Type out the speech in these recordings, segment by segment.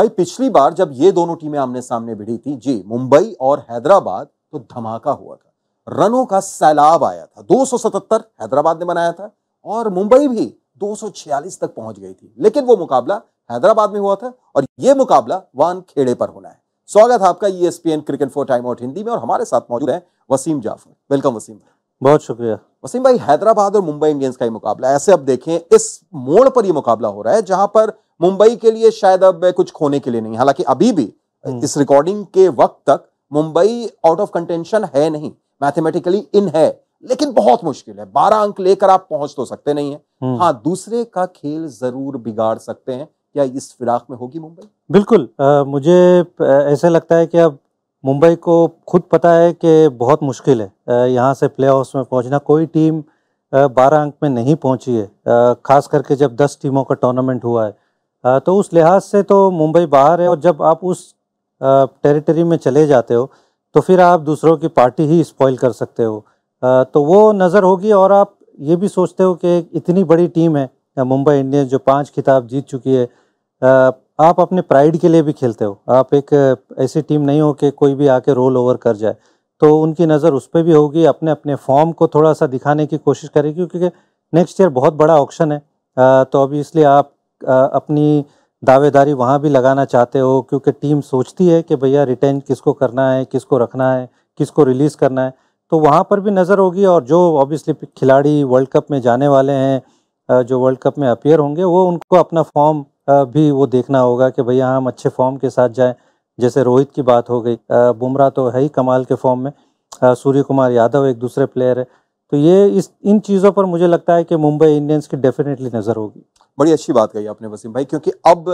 भाई पिछली बार जब ये दोनों टीमें आमने सामने भिड़ी थी जी मुंबई और हैदराबाद तो धमाका हुआ था रनों का सैलाब आया था 277 हैदराबाद ने बनाया था और मुंबई भी 246 तक पहुंच गई थी लेकिन वो मुकाबला हैदराबाद में हुआ था और ये मुकाबला वानखेड़े पर होना है स्वागत है आपका ESPN cricinfo time out Hindi में और हमारे साथ मौजूद है वसीम जाफर वेलकम वसीम बहुत शुक्रिया वसीम भाई हैदराबाद और मुंबई इंडियंस का ये मुकाबला ऐसे अब देखें इस मोड़ पर ये मुकाबला हो रहा है जहां पर मुंबई के लिए शायद अब कुछ खोने के लिए नहीं हालांकि अभी भी हम्म। इस रिकॉर्डिंग के वक्त तक मुंबई आउट ऑफ कंटेंशन है नहीं मैथमेटिकली इन है लेकिन बहुत मुश्किल है बारह अंक लेकर आप पहुंच तो सकते नहीं है हम्म। हाँ दूसरे का खेल जरूर बिगाड़ सकते हैं क्या इस फिराक में होगी मुंबई बिल्कुल आ, मुझे ऐसा लगता है कि अब मुंबई को खुद पता है कि बहुत मुश्किल है यहाँ से प्ले में पहुँचना कोई टीम बारह अंक में नहीं पहुँची है खास करके जब दस टीमों का टूर्नामेंट हुआ है तो उस लिहाज से तो मुंबई बाहर है और जब आप उस टेरिटरी में चले जाते हो तो फिर आप दूसरों की पार्टी ही स्पॉइल कर सकते हो तो वो नज़र होगी और आप ये भी सोचते हो कि इतनी बड़ी टीम है मुंबई इंडियंस जो पांच खिताब जीत चुकी है आप अपने प्राइड के लिए भी खेलते हो आप एक ऐसी टीम नहीं हो कि कोई भी आके रोल ओवर कर जाए तो उनकी नज़र उस पर भी होगी अपने अपने फॉर्म को थोड़ा सा दिखाने की कोशिश करेगी क्योंकि नेक्स्ट ईयर बहुत बड़ा ऑप्शन है तो अभी इसलिए आप अपनी दावेदारी वहाँ भी लगाना चाहते हो क्योंकि टीम सोचती है कि भैया रिटेन किसको करना है किसको रखना है किसको रिलीज़ करना है तो वहाँ पर भी नज़र होगी और जो ऑब्वियसली खिलाड़ी वर्ल्ड कप में जाने वाले हैं जो वर्ल्ड कप में अपेयर होंगे वो उनको अपना फॉर्म भी वो देखना होगा कि भैया हम अच्छे फॉर्म के साथ जाएं जैसे रोहित की बात हो गई बुमराह तो है ही कमाल के फॉर्म में सूर्य कुमार यादव एक दूसरे प्लेयर है तो ये इस इन चीज़ों पर मुझे लगता है कि मुंबई इंडियंस की डेफिनेटली नज़र होगी बड़ी अच्छी बात कही आपने वसीम भाई क्योंकि अब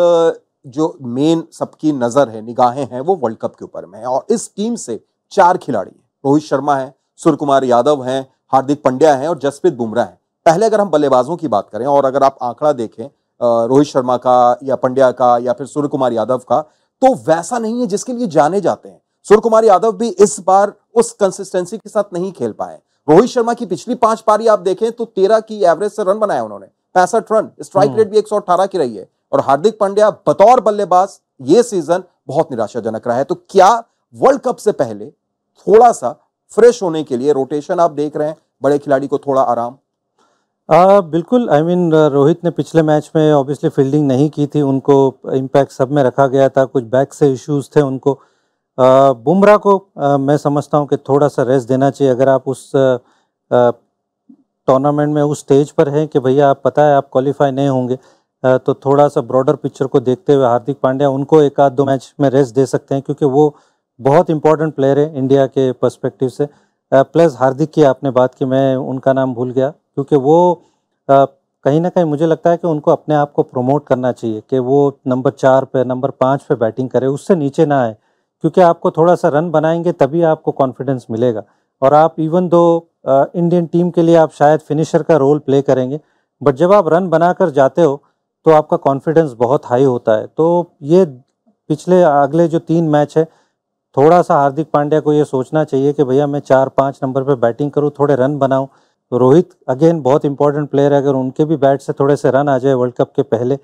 जो मेन सबकी नज़र है निगाहें हैं वो वर्ल्ड कप के ऊपर में है और इस टीम से चार खिलाड़ी हैं रोहित शर्मा है सूर्य कुमार यादव हैं हार्दिक पंड्या हैं और जसप्रीत बुमराह हैं पहले अगर हम बल्लेबाजों की बात करें और अगर आप आंकड़ा देखें रोहित शर्मा का या पंड्या का या फिर सूर्य कुमार यादव का तो वैसा नहीं है जिसके लिए जाने जाते हैं सूर्य कुमार यादव भी इस बार उस कंसिस्टेंसी के साथ नहीं खेल पाए रोहित शर्मा की पिछली पांच पारी आप देखें तो तेरह की एवरेज से रन बनाया उन्होंने पैंसठ रन स्ट्राइक हम्म। रेट भी एक की रही है और हार्दिक पांड्या बतौर बल्लेबाज ये सीजन बहुत निराशाजनक रहा है तो क्या वर्ल्ड कप से पहले थोड़ा सा फ्रेश होने के लिए रोटेशन आप देख रहे हैं बड़े खिलाड़ी को थोड़ा आराम आ, बिल्कुल I I mean mean, Rohit ने पिछले मैच में ऑब्वियसली फील्डिंग नहीं की थी उनको इम्पैक्ट सब में रखा गया था कुछ बैक से इश्यूज थे उनको बुमराह को आ, मैं समझता हूँ कि थोड़ा सा रेस्ट देना चाहिए अगर आप उस टूर्नामेंट में उस स्टेज पर हैं कि भैया आप पता है आप क्वालिफाई नहीं होंगे आ, तो थोड़ा सा ब्रॉडर पिक्चर को देखते हुए हार्दिक पांड्या उनको एक आध दो मैच में रेस्ट दे सकते हैं क्योंकि वो बहुत इंपॉर्टेंट प्लेयर है इंडिया के पर्स्पेक्टिव से प्लस हार्दिक की आपने बात की मैं उनका नाम भूल गया क्योंकि वो कहीं ना कहीं मुझे लगता है कि उनको अपने आप को प्रमोट करना चाहिए कि वो नंबर चार पे नंबर पाँच पे बैटिंग करे उससे नीचे ना आए क्योंकि आपको थोड़ा सा रन बनाएंगे तभी आपको कॉन्फिडेंस मिलेगा और आप इवन दो इंडियन टीम के लिए आप शायद फिनिशर का रोल प्ले करेंगे बट जब आप रन बनाकर जाते हो तो आपका कॉन्फिडेंस बहुत हाई होता है तो ये पिछले अगले जो तीन मैच है थोड़ा सा हार्दिक पांड्या को ये सोचना चाहिए कि भैया मैं चार पाँच नंबर पर बैटिंग करूँ थोड़े रन बनाऊँ तो रोहित अगेन बहुत इंपॉर्टेंट प्लेयर है अगर उनके भी बैट से थोड़े से रन आ जाए वर्ल्ड कप के पहले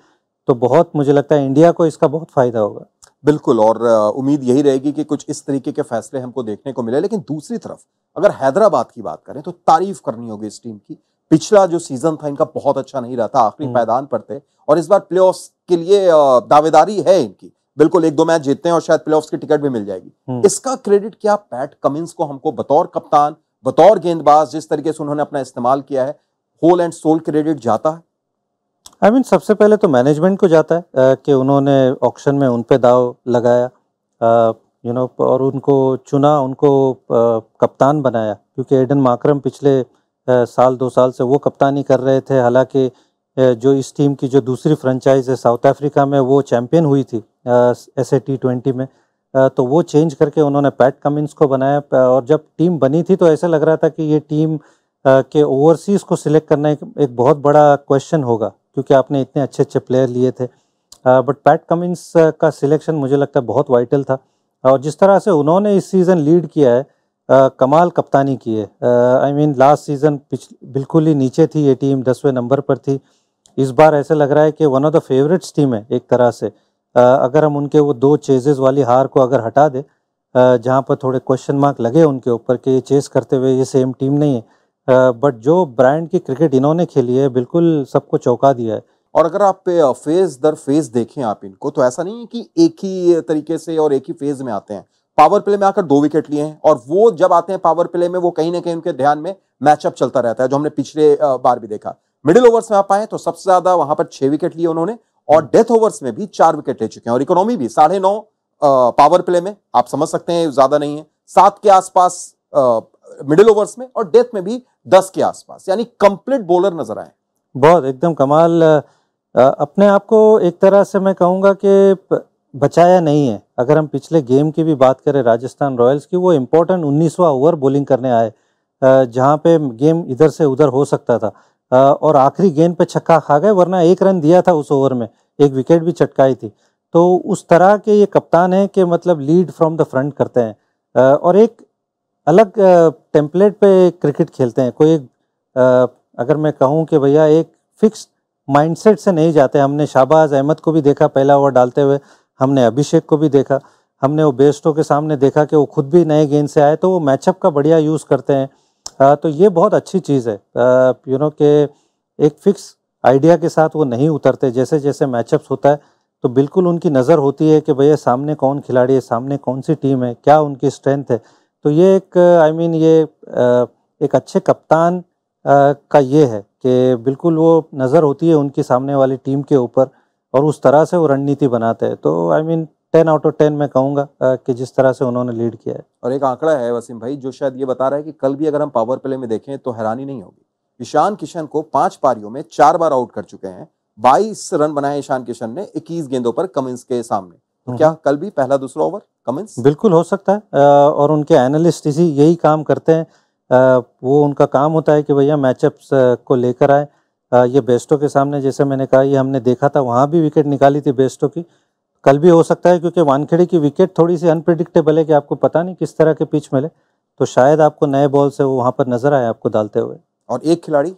तो बहुत मुझे लगता है इंडिया को इसका बहुत फ़ायदा होगा बिल्कुल और उम्मीद यही रहेगी कि कुछ इस तरीके के फैसले हमको देखने को मिले लेकिन दूसरी तरफ अगर हैदराबाद की बात करें तो तारीफ करनी होगी इस टीम की पिछला जो सीजन था इनका बहुत अच्छा नहीं रहा था आखिरी हम्म। मैदान पर थे और इस बार प्ले के लिए दावेदारी है इनकी बिल्कुल एक दो मैच जीतते हैं और शायद प्ले की टिकट भी मिल जाएगी हम्म। इसका क्रेडिट क्या पैट कमिंस को हमको बतौर कप्तान बतौर गेंदबाज जिस तरीके से उन्होंने अपना इस्तेमाल किया है होल एंड सोल क्रेडिट जाता है आई I मीन mean, सबसे पहले तो मैनेजमेंट को जाता है आ, कि उन्होंने ऑक्शन में उन पे दाव लगाया यू नो you know, और उनको चुना उनको आ, कप्तान बनाया क्योंकि एडन माकरम पिछले आ, साल दो साल से वो कप्तानी कर रहे थे हालांकि जो इस टीम की जो दूसरी फ्रेंचाइज है साउथ अफ्रीका में वो चैम्पियन हुई थी एस ए टी ट्वेंटी में तो वो चेंज करके उन्होंने पैट कमिंस को बनाया और जब टीम बनी थी तो ऐसा लग रहा था कि ये टीम के ओवरसीज़ को सिलेक्ट करना एक, एक बहुत बड़ा क्वेश्चन होगा क्योंकि आपने इतने अच्छे अच्छे प्लेयर लिए थे बट पैट कमिंस का सिलेक्शन मुझे लगता है बहुत वाइटल था और जिस तरह से उन्होंने इस सीज़न लीड किया है आ, कमाल कप्तानी की है आई मीन लास्ट सीज़न बिल्कुल ही नीचे थी ये टीम दसवें नंबर पर थी इस बार ऐसा लग रहा है कि one of the favourites team है एक तरह से आ, अगर हम उनके वो दो चेजेज़ वाली हार को अगर हटा दें जहाँ पर थोड़े क्वेश्चन मार्क लगे उनके ऊपर कि ये चेस करते हुए ये सेम टीम नहीं है बट जो ब्रांड की क्रिकेट इन्होंने खेली है बिल्कुल सबको चौंका दिया है और अगर आप फेज दर फेज देखें आप इनको तो ऐसा नहीं है कि एक ही तरीके से और एक ही फेज में आते हैं पावर प्ले में आकर दो विकेट लिए हैं और वो जब आते हैं पावर प्ले में वो कहीं ना कहीं उनके ध्यान में मैचअप चलता रहता है जो हमने पिछले बार भी देखा मिडिल ओवर्स में आप आए तो सबसे ज्यादा वहां पर छह विकेट लिए उन्होंने और डेथ ओवर्स में भी चार विकेट ले चुके हैं और इकोनॉमी भी साढ़े नौ पावर प्ले में आप समझ सकते हैं ज्यादा नहीं है सात के आसपास मिडिल ओवर्स में और डेथ में भी दस के आसपास यानी कंप्लीट बॉलर नजर आए बहुत एकदम कमाल अपने आप को एक तरह से मैं कहूँगा कि बचाया नहीं है अगर हम पिछले गेम की भी बात करें राजस्थान रॉयल्स की वो इम्पोर्टेंट उन्नीसवा ओवर बॉलिंग करने आए जहाँ पे गेम इधर से उधर हो सकता था और आखिरी गेंद पे छक्का खा गए वरना एक रन दिया था उस ओवर में एक विकेट भी चटकाई थी तो उस तरह के ये कप्तान हैं कि मतलब लीड फ्रॉम द फ्रंट करते हैं और एक अलग टेम्पलेट पे क्रिकेट खेलते हैं कोई अगर मैं कहूँ कि भैया एक फिक्स माइंडसेट से नहीं जाते हमने शाहबाज अहमद को भी देखा पहला ओवर डालते हुए हमने अभिषेक को भी देखा हमने वो बेस्टों के सामने देखा कि वो खुद भी नए गेंद से आए तो वो मैचअप का बढ़िया यूज़ करते हैं आ, तो ये बहुत अच्छी चीज़ है यू नो कि एक फिक्स आइडिया के साथ वो नहीं उतरते जैसे जैसे मैचअप्स होता है तो बिल्कुल उनकी नज़र होती है कि भैया सामने कौन खिलाड़ी है सामने कौन सी टीम है क्या उनकी स्ट्रेंथ है तो ये एक आई मीन ये एक अच्छे कप्तान का ये है कि बिल्कुल वो नज़र होती है उनकी सामने वाली टीम के ऊपर और उस तरह से वो रणनीति बनाते हैं तो I mean ten out of ten मैं कहूँगा कि जिस तरह से उन्होंने लीड किया है और एक आंकड़ा है वसीम भाई जो शायद ये बता रहा है कि कल भी अगर हम पावर प्ले में देखें तो हैरानी नहीं होगी ईशान किशन को पांच पारियों में चार बार आउट कर चुके हैं बाईस रन बनाए ईशान किशन ने इक्कीस गेंदों पर कमिंस के सामने तो क्या हाँ। कल भी पहला दूसरा ओवर कमेंट्स बिल्कुल हो सकता है और उनके एनालिस्ट इसी यही काम करते हैं वो उनका काम होता है कि भैया मैचअप्स को लेकर आए ये बेस्टों के सामने जैसे मैंने कहा ये हमने देखा था वहाँ भी विकेट निकाली थी बेस्टों की कल भी हो सकता है क्योंकि वानखेड़े की विकेट थोड़ी सी अनप्रिडिक्टेबल है कि आपको पता नहीं किस तरह के पिच मिले तो शायद आपको नए बॉल से वो वहाँ पर नजर आए आपको डालते हुए और एक खिलाड़ी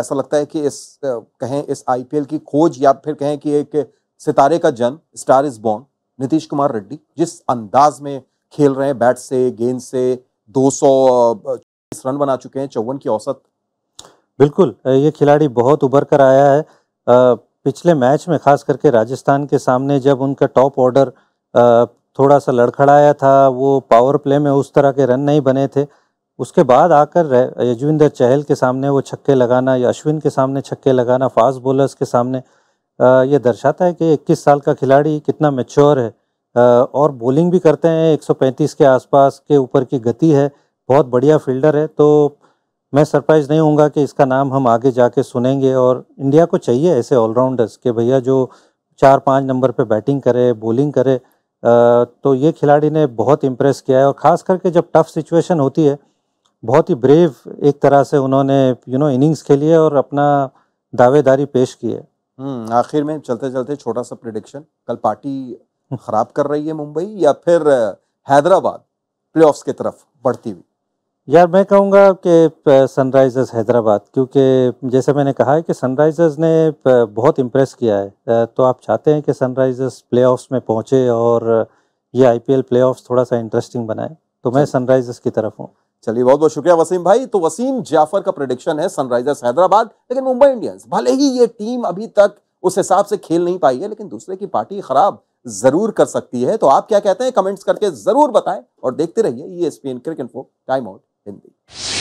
ऐसा लगता है कि इस कहें इस आईपीएल की खोज या फिर कहें कि एक सितारे का जन्म star is born Nitish Kumar Reddy जिस अंदाज में खेल रहे हैं बैट से गेंद से दो रन बना चुके हैं चौवन की औसत बिल्कुल ये खिलाड़ी बहुत उभर कर आया है पिछले मैच में खास करके राजस्थान के सामने जब उनका टॉप ऑर्डर थोड़ा सा लड़खड़ाया था वो पावर प्ले में उस तरह के रन नहीं बने थे उसके बाद आकर यजविंदर चहल के सामने वो छक्के लगाना या अश्विन के सामने छक्के लगाना फास्ट बॉलर्स के सामने ये दर्शाता है कि 21 साल का खिलाड़ी कितना मेच्योर है और बॉलिंग भी करते हैं 135 के आसपास के ऊपर की गति है बहुत बढ़िया फील्डर है तो मैं सरप्राइज नहीं हूँ कि इसका नाम हम आगे जाके सुनेंगे और इंडिया को चाहिए ऐसे ऑलराउंडर्स के भैया जो चार पाँच नंबर पर बैटिंग करे बॉलिंग करे तो ये खिलाड़ी ने बहुत इम्प्रेस किया है और ख़ास करके जब टफ सिचुएशन होती है बहुत ही ब्रेव एक तरह से उन्होंने यू नो इनिंग्स खेली है और अपना दावेदारी पेश की है हम्म, आखिर में चलते चलते छोटा सा प्रिडिक्शन कल पार्टी खराब कर रही है मुंबई या फिर हैदराबाद प्ले की तरफ बढ़ती हुई यार मैं कहूँगा कि सनराइजर्स हैदराबाद क्योंकि जैसे मैंने कहा है कि सनराइजर्स ने बहुत इम्प्रेस किया है तो आप चाहते हैं कि सनराइजर्स प्लेऑफ्स में पहुंचे और ये आईपीएल प्लेऑफ्स थोड़ा सा इंटरेस्टिंग बनाए तो मैं सनराइजर्स की तरफ हूँ चलिए बहुत बहुत शुक्रिया वसीम भाई तो वसीम जाफर का प्रोडिक्शन है सनराइजर्स हैदराबाद लेकिन मुंबई इंडियंस भले ही ये टीम अभी तक उस हिसाब से खेल नहीं पाई है लेकिन दूसरे की पार्टी खराब जरूर कर सकती है तो आप क्या कहते हैं कमेंट्स करके जरूर बताएं और देखते रहिए ये ESPN cricinfo time out Hindi